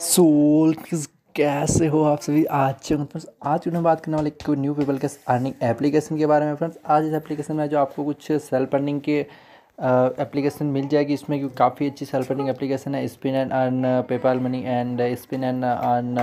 soul कैसे हो आप सभी आज फ्रेंड्स आज उन्हें बात करने वाले कोई न्यू पीपल के अर्निंग एप्लीकेशन के बारे में फ्रेंड्स आज इस एप्लीकेशन में जो आपको कुछ सेल्फ अर्निंग के एप्लीकेशन मिल जाएगी इसमें क्योंकि काफ़ी अच्छी सेल्फ अर्निंग एप्लीकेशन है spin and earn PayPal money and spin and earn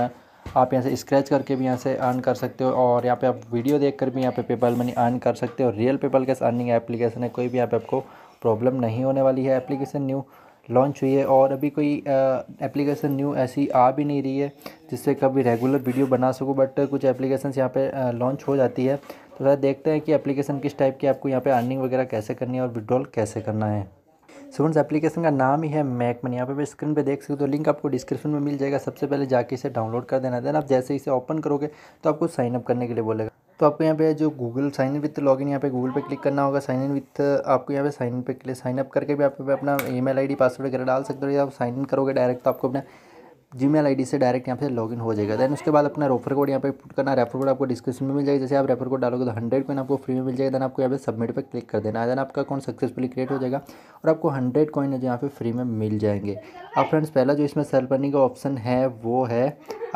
आप यहाँ से स्क्रैच करके भी यहाँ से अर्न कर सकते हो और यहाँ पे आप वीडियो देख कर भी यहाँ पे पेपाल मनी अर्न कर सकते हो real PayPal cash earning application है कोई भी यहाँ पे आपको प्रॉब्लम नहीं होने वाली है एप्लीकेशन न्यू लॉन्च हुई है और अभी कोई एप्लीकेशन न्यू ऐसी आ भी नहीं रही है जिससे कभी रेगुलर वीडियो बना सकूँ बट कुछ एप्लीकेशन यहाँ पे लॉन्च हो जाती है तो ज़रा देखते हैं कि एप्लीकेशन किस टाइप की आपको यहाँ पे अर्निंग वगैरह कैसे करनी है और विड्रॉल कैसे करना है स्टूडेंट्स एप्लीकेशन का नाम ही है मैक मनी यहाँ पे भी स्क्रीन पे देख सकते हो तो लिंक आपको डिस्क्रिप्शन में मिल जाएगा सबसे पहले जाके इसे डाउनलोड कर देना देन आप जैसे इसे ओपन करोगे तो आपको साइनअप करने के लिए बोलेगा तो आपको यहाँ पे जो गूगल साइन इन विथ इन यहाँ पे गूगल पे क्लिक करना होगा साइन इन विथ आपको यहाँ पे साइन इन पे क्लिक साइन अप करके भी आप अपना ईमेल आईडी पासवर्ड वगैरह डाल सकते हो या आप साइन इन करोगे डायरेक्ट तो आपको अपना जी मेल आई से डायरेक्ट यहाँ पे इन हो जाएगा देन उसके बाद अपना रेफर कोड यहाँ पे पुट करना रेफर कोड आपको डिस्क्रिप्शन तो में मिल जाएगा जैसे आप रेफर कोड डालोगे तो हंड्रेड कॉइन आपको फ्री में मिल जाएगा देन आपको यहाँ पे सबमिट पे क्लिक कर देना है देन आपका अकाउंट सक्सेसफुली क्रिएट हो जाएगा और आपको हंड्रेड कॉइन जो यहाँ पे फ्री में मिल जाएंगे अब फ्रेंड्स पहला जो इसमें सेल करने का ऑप्शन है वो है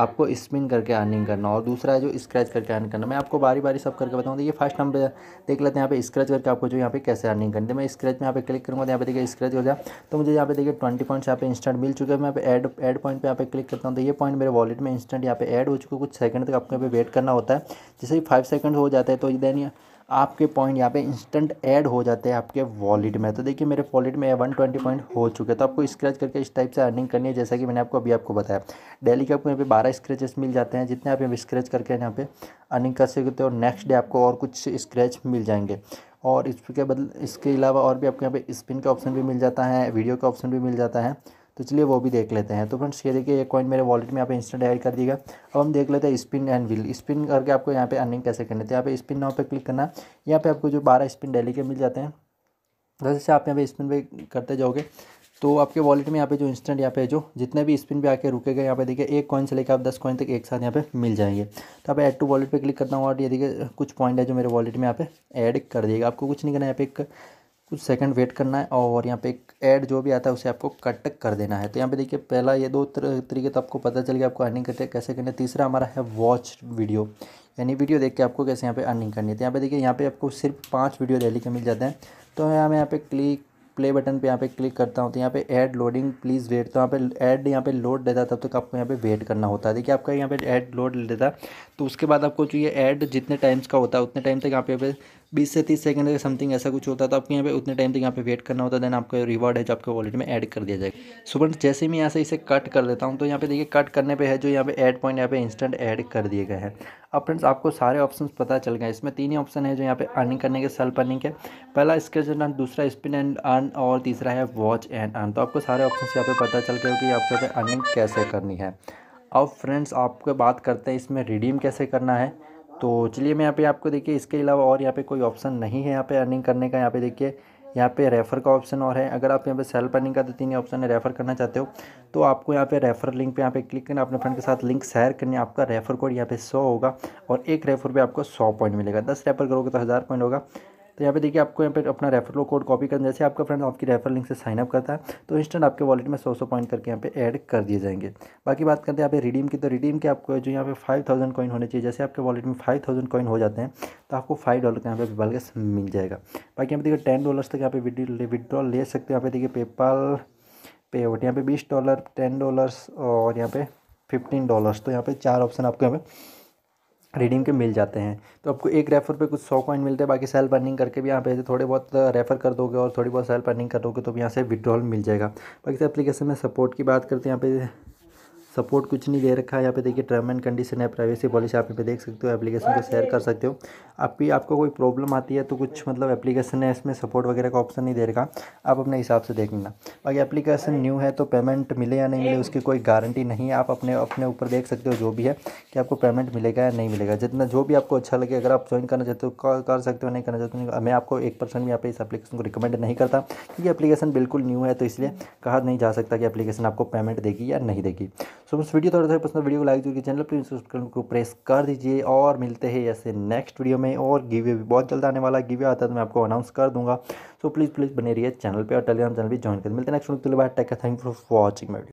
आपको स्पिन करके अर्निंग करना और दूसरा है जो स्क्रैच करके अर्निंग करना मैं आपको बारी बारी सब करके बताऊँ देखिए फर्स्ट नंबर देख लेते हैं यहाँ पे स्क्रैच करके आपको जो यहाँ पे कैसे अर्निंग करनी है मैं स्क्रैच में यहाँ पे क्लिक करूँगा तो यहाँ पे देखिए स्क्रैच हो जाए तो मुझे यहाँ पे देखिए ट्वेंटी पॉइंट्स यहाँ पे इंस्टेंट मिल चुके हैं मैं एड एड पॉइंट पर यहाँ पे क्लिक करता हूँ तो ये पॉइंट मेरे वॉलेट में इंस्टेंट यहाँ पे एड हो चुके कुछ सेकंड तक आपको यहाँ पे वेट करना होता है जैसे ही फाइव सेकंड हो जाता है तो देन आपके पॉइंट यहाँ पे इंस्टेंट ऐड हो जाते हैं आपके वॉलेट में तो देखिए मेरे वॉलेट में वन ट्वेंटी पॉइंट हो चुके तो आपको स्क्रैच करके इस टाइप से अर्निंग करनी है जैसा कि मैंने आपको अभी आपको बताया डेली के आपको यहाँ पे बारह स्क्रैचेस मिल जाते हैं जितने आप यहाँ स्क्रैच करके यहाँ पे अर्निंग कर सकते हो नेक्स्ट डे आपको और कुछ स्क्रैच मिल जाएंगे और इसके बदल इसके अलावा और भी आपको यहाँ पे स्पिन का ऑप्शन भी मिल जाता है वीडियो का ऑप्शन भी मिल जाता है तो चलिए वो भी देख लेते हैं तो फ्रेंड्स ये देखिए एक कॉइन मेरे वॉलेट में यहाँ पे इंस्टेंट ऐड कर दिएगा अब हम देख लेते हैं स्पिन एंड व्हील स्पिन करके आपको यहाँ पे अर्निंग कैसे करनी है तो यहाँ पे स्पिन नाव पे क्लिक करना है यहाँ पे आपको जो बारह स्पिन डेली के मिल जाते हैं जैसे आप यहाँ पे स्पिन पे करते जाओगे तो आपके वॉलेट में यहाँ पे जो इंस्टेंट यहाँ पे जो जितने भी स्पिन पे आके रुकेगा यहाँ पे देखिए एक कॉइन से लेकर आप दस कॉइन तक एक साथ यहाँ पे मिल जाएंगे तो आप ऐड टू वॉलेट पे क्लिक करता हूँ और ये देखिए कुछ पॉइंट है जो मेरे वॉलेट में यहाँ पे ऐड कर दिएगा आपको कुछ नहीं करना यहाँ पे एक कुछ सेकंड वेट करना है और यहाँ पे एक ऐड जो भी आता है उसे आपको कट कर देना है तो यहाँ पे देखिए पहला ये दो तरीके तो आपको पता चल गया आपको अर्निंग करते कैसे करना है तीसरा हमारा है वॉच वीडियो यानी वीडियो देख के आपको कैसे यहाँ पे अर्निंग करनी है तो यहाँ पे देखिए यहाँ पे आपको सिर्फ पाँच वीडियो डेली के मिल जाते हैं तो यहाँ यहाँ पे क्लिक प्ले बटन पे यहाँ पे क्लिक करता हूँ तो यहाँ पे ऐड लोडिंग प्लीज़ वेट तो यहाँ पे ऐड यहाँ पे लोड देता तब तक तो आपको यहाँ पे वेट करना होता है देखिए आपका यहाँ पे ऐड लोड देता तो उसके बाद आपको जो ये ऐड जितने टाइम्स का होता है उतने टाइम तक यहाँ पे बीस से तीस सेकंड का समथिंग ऐसा कुछ होता है तो आपको यहाँ पे उतने टाइम तक यहाँ पे वेट करना होता है देन आपका रिवॉर्ड है जो आपके वॉलेट में ऐड कर दिया जाएगा सो जैसे ही मैं यहाँ से इसे कट कर देता हूँ तो यहाँ पे देखिए कट करने पे है जो यहाँ पे ऐड पॉइंट यहाँ पे इंस्टेंट ऐड कर दिए गए हैं अब फ्रेंड्स आपको सारे ऑप्शन पता चल गए इसमें तीन ही ऑप्शन है जो यहाँ पे अर्निंग करने के सेल्फ अर्निंग है पहला स्क्रेच एंड दूसरा स्पिन एंड अर्न और तीसरा है वॉच एंड अर्न तो आपको सारे ऑप्शन यहाँ पे पता चल गए कि आपको अर्निंग कैसे करनी है अब फ्रेंड्स आपको बात करते हैं इसमें रिडीम कैसे करना है तो चलिए मैं यहाँ पे आपको देखिए इसके अलावा और यहाँ पे कोई ऑप्शन नहीं है यहाँ पे अर्निंग करने का यहाँ पे देखिए यहाँ पे रेफ़र का ऑप्शन और है अगर आप यहाँ पे सेल्फ अर्निंग का तो तीन ऑप्शन है रेफ़र करना चाहते हो तो आपको यहाँ पे रेफ़र लिंक पे यहाँ पे क्लिक करना अपने फ्रेंड के साथ लिंक शेयर करने आपका रेफ़र कोड यहाँ पे सौ होगा और एक रेफ़र पर आपको सौ पॉइंट मिलेगा दस रेफ़र करोगे तो हज़ार पॉइंट होगा तो यहाँ पे देखिए आपको यहाँ पे अपना रेफरल कोड कॉपी करना जैसे आपका फ्रेंड आपकी रेफरल लिंक से साइन अप करता है तो इंस्टेंट आपके वॉलेट में सौ सौ पॉइंट करके यहाँ पे ऐड कर दिए जाएंगे बाकी बात करते हैं यहाँ पे रिडीम की तो रिडीम के आपको जो यहाँ पे फाइव थाउजेंड कॉइन होने चाहिए जैसे आपके वॉलेट में फाइव थाउजेंड कॉइन हो जाते हैं तो आपको फाइव डॉलर का यहाँ पे बल्कस मिल जाएगा बाकी यहाँ पे देखिए टेन डॉलर तक यहाँ पे विड्रॉल ले सकते हैं यहाँ पे देखिए पेपाल पे आउट यहाँ पे बीस डॉलर टेन डॉलर्स और यहाँ पे फिफ्टीन डॉलर्स तो यहाँ पे चार ऑप्शन आपको यहाँ पे रिडीम के मिल जाते हैं तो आपको एक रेफर पे कुछ सौ कॉइन मिलते हैं बाकी सेल्फ अर्निंग करके भी यहाँ पे थोड़े बहुत रेफर कर दोगे और थोड़ी बहुत सेल्फ अर्निंग कर दोगे तो भी यहाँ से विड्रॉल मिल जाएगा बाकी एप्लीकेशन में सपोर्ट की बात करते हैं यहाँ पे सपोर्ट कुछ नहीं दे रखा है यहाँ पे देखिए टर्म एंड कंडीशन है प्राइवेसी पॉलिसी आप यहाँ पे देख सकते हो एप्लीकेशन को शेयर कर सकते हो भी आपको कोई प्रॉब्लम आती है तो कुछ मतलब एप्लीकेशन है इसमें सपोर्ट वगैरह का ऑप्शन नहीं दे रखा आप अपने हिसाब से देख लेना बाकी एप्लीकेशन न्यू है तो पेमेंट मिले या नहीं मिले उसकी कोई गारंटी नहीं आप अपने अपने ऊपर देख सकते हो जो भी है कि आपको पेमेंट मिलेगा या नहीं मिलेगा जितना जो भी आपको अच्छा लगे अगर आप ज्वाइन करना चाहते हो कर सकते हो नहीं करना चाहते हो मैं आपको एक परसेंट भी यहाँ पे इस एप्लीकेशन को रिकमेंड नहीं करता क्योंकि एप्लीकेशन बिल्कुल न्यू है तो इसलिए कहा नहीं जा सकता कि एप्लीकेशन आपको पेमेंट देगी या नहीं देगी सो इस वीडियो थोड़ा थोड़ा पसंद वीडियो को लाइक जरूर चैनल पर सब्सक्राइब को प्रेस कर दीजिए और मिलते हैं ऐसे नेक्स्ट वीडियो में और गिवे भी बहुत जल्द आने वाला गिवे आता है तो मैं आपको अनाउंस कर दूँगा सो प्लीज़ प्लीज़ बने रहिए चैनल पर और टेलीग्राम चैनल भी ज्वाइन कर मिलते हैं next video bye tech thank for watching my